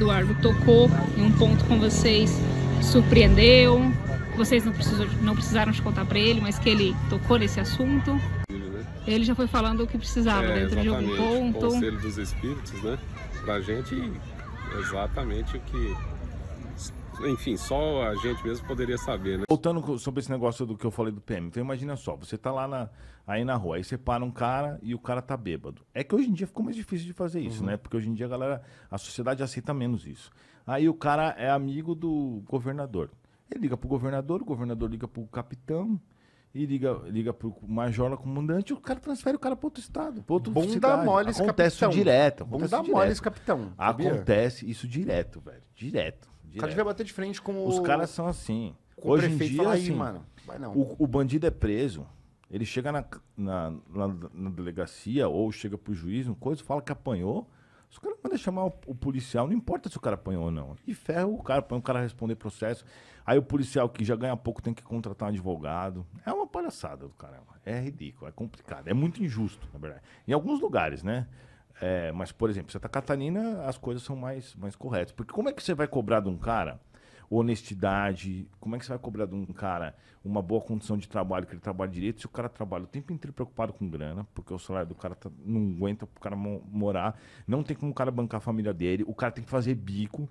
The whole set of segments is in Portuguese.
Eduardo tocou em um ponto com vocês, surpreendeu, vocês não, precisou, não precisaram de contar para ele, mas que ele tocou nesse assunto. Ele já foi falando o que precisava é, dentro de algum ponto. O conselho dos espíritos, né? Pra gente, exatamente o que enfim, só a gente mesmo poderia saber, né? Voltando sobre esse negócio do que eu falei do PM, então imagina só, você tá lá na, aí na rua, aí você para um cara e o cara tá bêbado. É que hoje em dia ficou mais difícil de fazer isso, uhum. né? Porque hoje em dia a galera, a sociedade aceita menos isso. Aí o cara é amigo do governador. Ele liga pro governador, o governador liga pro capitão, e liga, liga pro major, comandante, o cara transfere o cara para outro estado, para outro Bunda cidade. mole, acontece capitão. direto. Acontece Bunda direto. moles, capitão. Acontece isso direto, velho. Direto. Direto. O cara devia bater de frente com Os caras são assim. Com Hoje o prefeito em dia, fala, assim, mano, vai não. O, o, bandido é preso. Ele chega na, na, na, na delegacia ou chega pro juiz, uma coisa, fala que apanhou. Os caras mandam chamar o, o, policial, não importa se o cara apanhou ou não. E ferra o cara, põe o cara responder processo. Aí o policial que já ganha pouco tem que contratar um advogado. É uma palhaçada do caramba. É ridículo, é complicado. É muito injusto, na verdade. Em alguns lugares, né? É, mas, por exemplo, Santa Catarina as coisas são mais, mais corretas. Porque como é que você vai cobrar de um cara honestidade? Como é que você vai cobrar de um cara uma boa condição de trabalho, que ele trabalha direito, se o cara trabalha o tempo inteiro preocupado com grana, porque o salário do cara tá, não aguenta o cara morar, não tem como o cara bancar a família dele, o cara tem que fazer bico,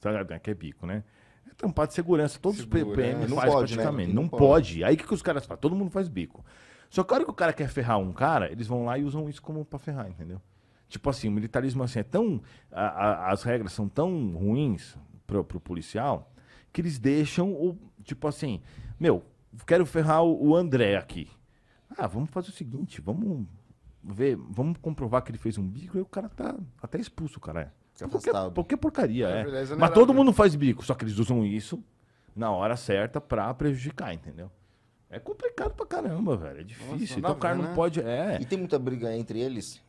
sabe? Tá é que é bico, né? É tampar de segurança, todos os PPM é, não faz pode, né? praticamente, né? não, não, pode. pode. Aí o que, que os caras fazem? Todo mundo faz bico. Só que a hora que o cara quer ferrar um cara, eles vão lá e usam isso como pra ferrar, entendeu? Tipo assim, o militarismo assim é tão. A, a, as regras são tão ruins pro, pro policial que eles deixam o. Tipo assim, meu, quero ferrar o, o André aqui. Ah, vamos fazer o seguinte, vamos ver, vamos comprovar que ele fez um bico e o cara tá, tá até expulso, o cara é. porque tá porcaria, é. é. Mas é todo mundo faz bico, só que eles usam isso na hora certa pra prejudicar, entendeu? É complicado pra caramba, velho. É difícil. Nossa, então o cara não né? pode. É. E tem muita briga entre eles?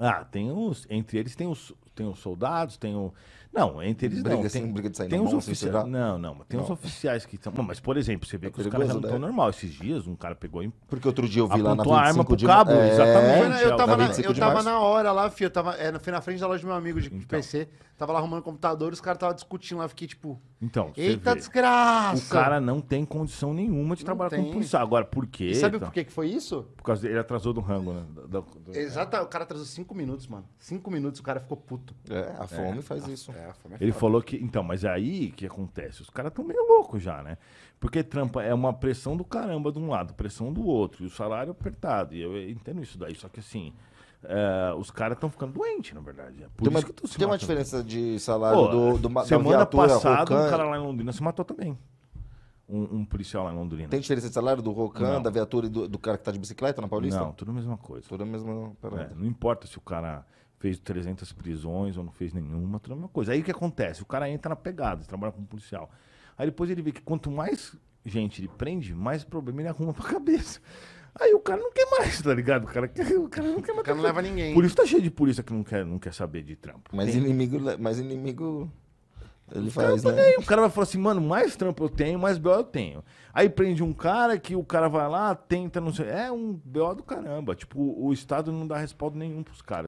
Ah, tem uns. Entre eles tem os tem os soldados, tem o. Não, entre eles briga não. Assim, tem, briga de sair tem os oficiais. Não, não, tem não. os oficiais que estão. Mas, por exemplo, você vê é que os caras não estão né? normal. Esses dias, um cara pegou. Porque outro dia eu vi lá na 25 a arma pro de cabo, é... exatamente. Eu tava, na, eu tava na hora lá, filho. Eu tava, é, fui na frente da loja do meu amigo de, então. de PC. Tava lá arrumando computador, os caras estavam discutindo lá. Fiquei tipo. Então, Eita vê, desgraça! O cara não tem condição nenhuma de trabalhar com como policial. Agora, por quê? E sabe então? por que foi isso? Por causa dele, ele atrasou do rango, né? Do, do, Exato, o cara atrasou cinco minutos, mano. Cinco minutos, o cara ficou puto. É, é, é, a fome é, faz a, isso. É, fome Ele foda. falou que. Então, mas é aí que acontece? Os caras estão meio loucos já, né? Porque trampa é uma pressão do caramba de um lado, pressão do outro, e o salário apertado. E eu entendo isso daí, só que assim. Uh, os caras estão ficando doentes, na verdade. tem uma, tem uma diferença de salário Pô, do, do, Semana passada, Rocan... um cara lá em Londrina se matou também. Um, um, policial lá em Londrina. Tem diferença de salário do Rocan, não. da viatura e do, do, cara que tá de bicicleta na Paulista? Não, tudo a mesma coisa. Tudo a mesma é, não importa se o cara fez 300 prisões ou não fez nenhuma, tudo a mesma coisa. Aí o que acontece? O cara entra na pegada, trabalha como policial. Aí depois ele vê que quanto mais gente ele prende, mais problema ele arruma pra cabeça. Aí o cara não quer mais, tá ligado? O cara, quer, o cara não quer mais. O cara não leva ninguém. Por isso tá cheio de polícia que não quer, não quer saber de trampo. Mas Tem. inimigo, mas inimigo ele faz, cara, né? O cara vai falar assim, mano, mais trampo eu tenho, mais BO eu tenho. Aí prende um cara que o cara vai lá, tenta, não sei. É um BO do caramba. Tipo, o Estado não dá respaldo nenhum pros caras.